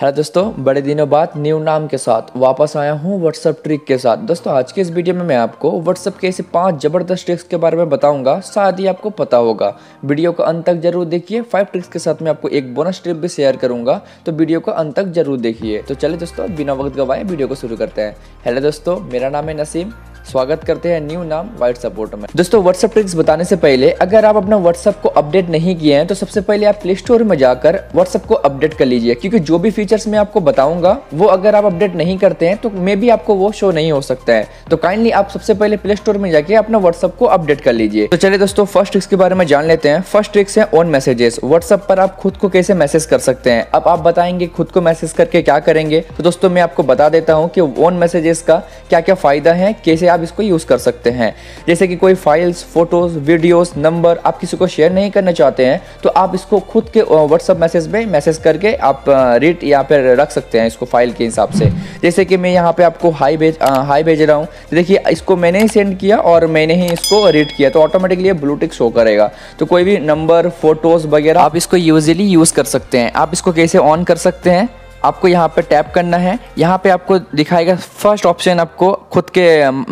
Hello दोस्तों बड़े दिनों बाद न्यू नाम के साथ वापस आया हूँ व्हाट्सअप ट्रिक के साथ दोस्तों आज के इस वीडियो में मैं आपको व्हाट्सअप के ऐसे पांच ज़बरदस्त ट्रिक्स के बारे में बताऊंगा शायद ही आपको पता होगा वीडियो को अंत तक जरूर देखिए फाइव ट्रिक्स के साथ मैं आपको एक बोनस ट्रिप भी शेयर करूंगा तो वीडियो को अंत तक जरूर देखिए तो चले दोस्तों बिना वक्त गवाए वीडियो को शुरू करते हैं हेलो दोस्तों मेरा नाम है नसीम स्वागत करते हैं न्यू नाम वाइट सपोर्ट में दोस्तों व्हाट्सएप ट्रिक्स बताने से पहले अगर आप अपना व्हाट्सएप को अपडेट नहीं किए हैं तो सबसे पहले आप प्ले स्टोर में जाकर व्हाट्सएप को अपडेट कर लीजिए क्योंकि जो भी फीचर्स मैं आपको बताऊंगा वो अगर आप अपडेट नहीं करते हैं तो मे भी आपको वो शो नहीं हो सकता है तो काइंडली आप सबसे पहले प्ले स्टोर में जाके अपना व्हाट्सएप को अपडेट कर लीजिए तो चले दोस्तों फर्स्ट ट्रिक्स के बारे में जान लेते हैं फर्स्ट ट्रिक्स है ऑन मैसेजेस व्हाट्सएप पर आप खुद को कैसे मैसेज कर सकते हैं अब आप बताएंगे खुद को मैसेज करके क्या करेंगे तो दोस्तों मैं आपको बता देता हूँ कि ऑन मैसेजेस का क्या क्या फायदा है कैसे आप आप इसको यूज़ कर सकते हैं जैसे कि कोई फाइल्स फोटोज़ वीडियोस नंबर आप किसी को शेयर नहीं करना चाहते हैं तो आप इसको खुद के व्हाट्सअप मैसेज में मैसेज करके आप रीड या फिर रख सकते हैं इसको फाइल के हिसाब से जैसे कि मैं यहाँ पर आपको हाई भेज हाई भेज रहा हूँ देखिए इसको मैंने ही सेंड किया और मैंने ही इसको रीड किया तो ऑटोमेटिकली ब्लूटिक शो करेगा तो कोई भी नंबर फोटोज़ वगैरह आप इसको यूजली यूज़ कर सकते हैं आप इसको कैसे ऑन कर सकते हैं आपको यहाँ पे टैप करना है यहाँ पे आपको दिखाएगा फर्स्ट ऑप्शन आपको खुद के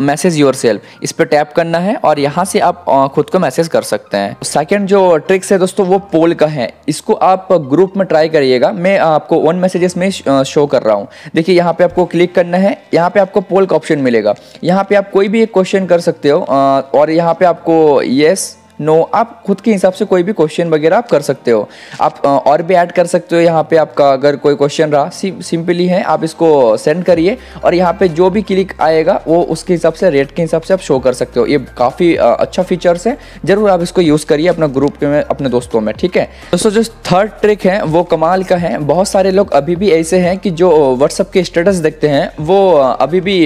मैसेज योर सेल्फ इस पर टैप करना है और यहाँ से आप खुद को मैसेज कर सकते हैं सेकंड जो ट्रिक्स है दोस्तों वो पोल का है इसको आप ग्रुप में ट्राई करिएगा मैं आपको वन मैसेजेस में शो कर रहा हूँ देखिए यहाँ पे आपको क्लिक करना है यहाँ पे आपको पोल का ऑप्शन मिलेगा यहाँ पे आप कोई भी एक क्वेश्चन कर सकते हो और यहाँ पे आपको येस नो आप खुद के हिसाब से कोई भी क्वेश्चन वगैरह आप कर सकते हो आप और भी ऐड कर सकते हो यहाँ पे आपका अगर कोई क्वेश्चन रहा सिंपली है आप इसको सेंड करिए और यहाँ पे जो भी क्लिक आएगा वो उसके हिसाब से रेट के हिसाब से आप शो कर सकते हो ये काफ़ी अच्छा फीचर्स है ज़रूर आप इसको यूज़ करिए अपना ग्रुप में अपने दोस्तों में ठीक है दोस्तों जो थर्ड ट्रिक है वो कमाल का है बहुत सारे लोग अभी भी ऐसे हैं कि जो व्हाट्सअप के स्टेटस देखते हैं वो अभी भी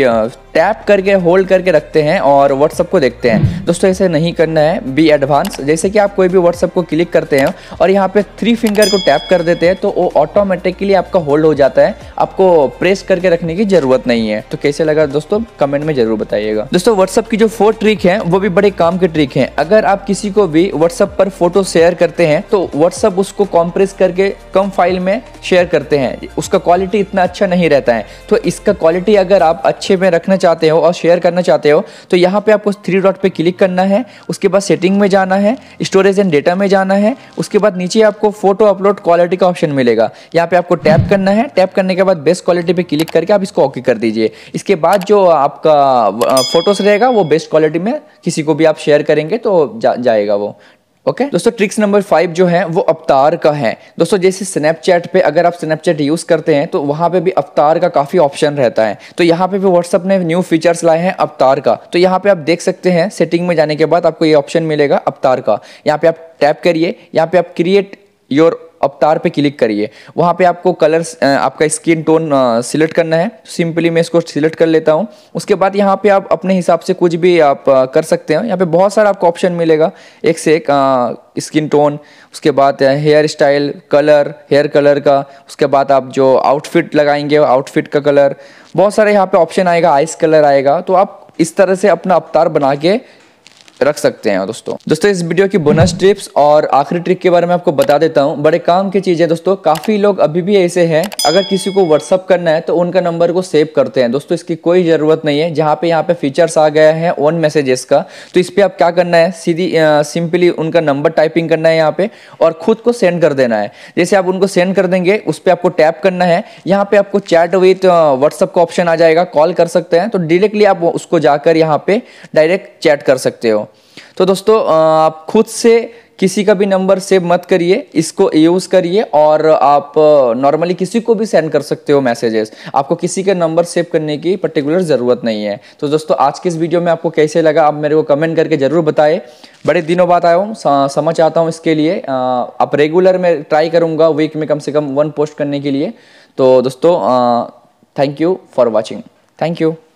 टैप करके होल्ड करके रखते हैं और व्हाट्सअप को देखते हैं दोस्तों ऐसे नहीं करना है बी एडवांस जैसे कि आप कोई भी व्हाट्सअप को क्लिक करते हैं और यहाँ पे थ्री फिंगर को टैप कर देते हैं तो वो ऑटोमेटिकली आपका होल्ड हो जाता है आपको प्रेस करके रखने की जरूरत नहीं है तो कैसे लगा दोस्तों कमेंट में जरूर बताइएगा दोस्तों व्हाट्सअप की जो फोर ट्रिक है वो भी बड़े काम के ट्रिक है अगर आप किसी को भी व्हाट्सअप पर फोटो शेयर करते हैं तो व्हाट्सअप उसको कॉम्प्रेस करके कम फाइल में शेयर करते हैं उसका क्वालिटी इतना अच्छा नहीं रहता है तो इसका क्वालिटी अगर आप अच्छे में रखना करना चाहते हो और शेयर करना चाहते हो तो यहाँ पे आपको थ्री डॉट पे क्लिक करना है उसके बाद सेटिंग में जाना है स्टोरेज एंड डेटा में जाना है उसके बाद नीचे आपको फोटो अपलोड क्वालिटी का ऑप्शन मिलेगा यहाँ पे आपको टैप करना है टैप करने के बाद बेस्ट क्वालिटी पे क्लिक करके आप इसको ओके कर दीजिए इसके बाद जो आपका फोटोस रहेगा वो बेस्ट क्वालिटी में किसी को भी आप शेयर करेंगे तो जा, जाएगा वो ओके okay? दोस्तों ट्रिक्स नंबर फाइव जो है वो अवतार का है दोस्तों जैसे स्नैपचैट पे अगर आप स्नैपचैट यूज़ करते हैं तो वहां पे भी अवतार का काफ़ी ऑप्शन रहता है तो यहाँ पे भी व्हाट्सअप ने न्यू फीचर्स लाए हैं अवतार का तो यहाँ पे आप देख सकते हैं सेटिंग में जाने के बाद आपको ये ऑप्शन मिलेगा अवतार का यहाँ पे आप टैप करिए यहाँ पे आप क्रिएट योर अवतार पे क्लिक करिए वहाँ पे आपको कलर आपका स्किन टोन सिलेक्ट करना है सिंपली मैं इसको सिलेक्ट कर लेता हूँ उसके बाद यहाँ पे आप अपने हिसाब से कुछ भी आप कर सकते हैं यहाँ पे बहुत सारा आपको ऑप्शन मिलेगा एक से एक स्किन टोन उसके बाद hair style colour hair colour का उसके बाद आप जो आउटफिट लगाएंगे आउटफिट का कलर बहुत सारे यहाँ पे ऑप्शन आएगा आइस कलर आएगा तो आप इस तरह से अपना अवतार बना के रख सकते हैं दोस्तों दोस्तों इस वीडियो की बोनस ट्रिप्स और आखिरी ट्रिक के बारे में आपको बता देता हूँ बड़े काम की चीज है दोस्तों काफी लोग अभी भी ऐसे हैं अगर किसी को व्हाट्सअप करना है तो उनका नंबर को सेव करते हैं दोस्तों इसकी कोई जरूरत नहीं है जहाँ पे यहाँ पे फीचर्स आ गया है ऑन मैसेजेस का तो इस पर आप क्या करना है सीधी सिंपली उनका नंबर टाइपिंग करना है यहाँ पे और खुद को सेंड कर देना है जैसे आप उनको सेंड कर देंगे उस पर आपको टैप करना है यहाँ पे आपको चैट विथ व्हाट्सअप का ऑप्शन आ जाएगा कॉल कर सकते हैं तो डायरेक्टली आप उसको जाकर यहाँ पे डायरेक्ट चैट कर सकते हो तो दोस्तों आप खुद से किसी का भी नंबर सेव मत करिए इसको यूज़ करिए और आप नॉर्मली किसी को भी सेंड कर सकते हो मैसेजेस आपको किसी का नंबर सेव करने की पर्टिकुलर ज़रूरत नहीं है तो दोस्तों आज के इस वीडियो में आपको कैसे लगा आप मेरे को कमेंट करके ज़रूर बताएं बड़े दिनों बाद आया हूँ समझ आता हूँ इसके लिए आप रेगुलर में ट्राई करूँगा वीक में कम से कम वन पोस्ट करने के लिए तो दोस्तों thank you for watching thank you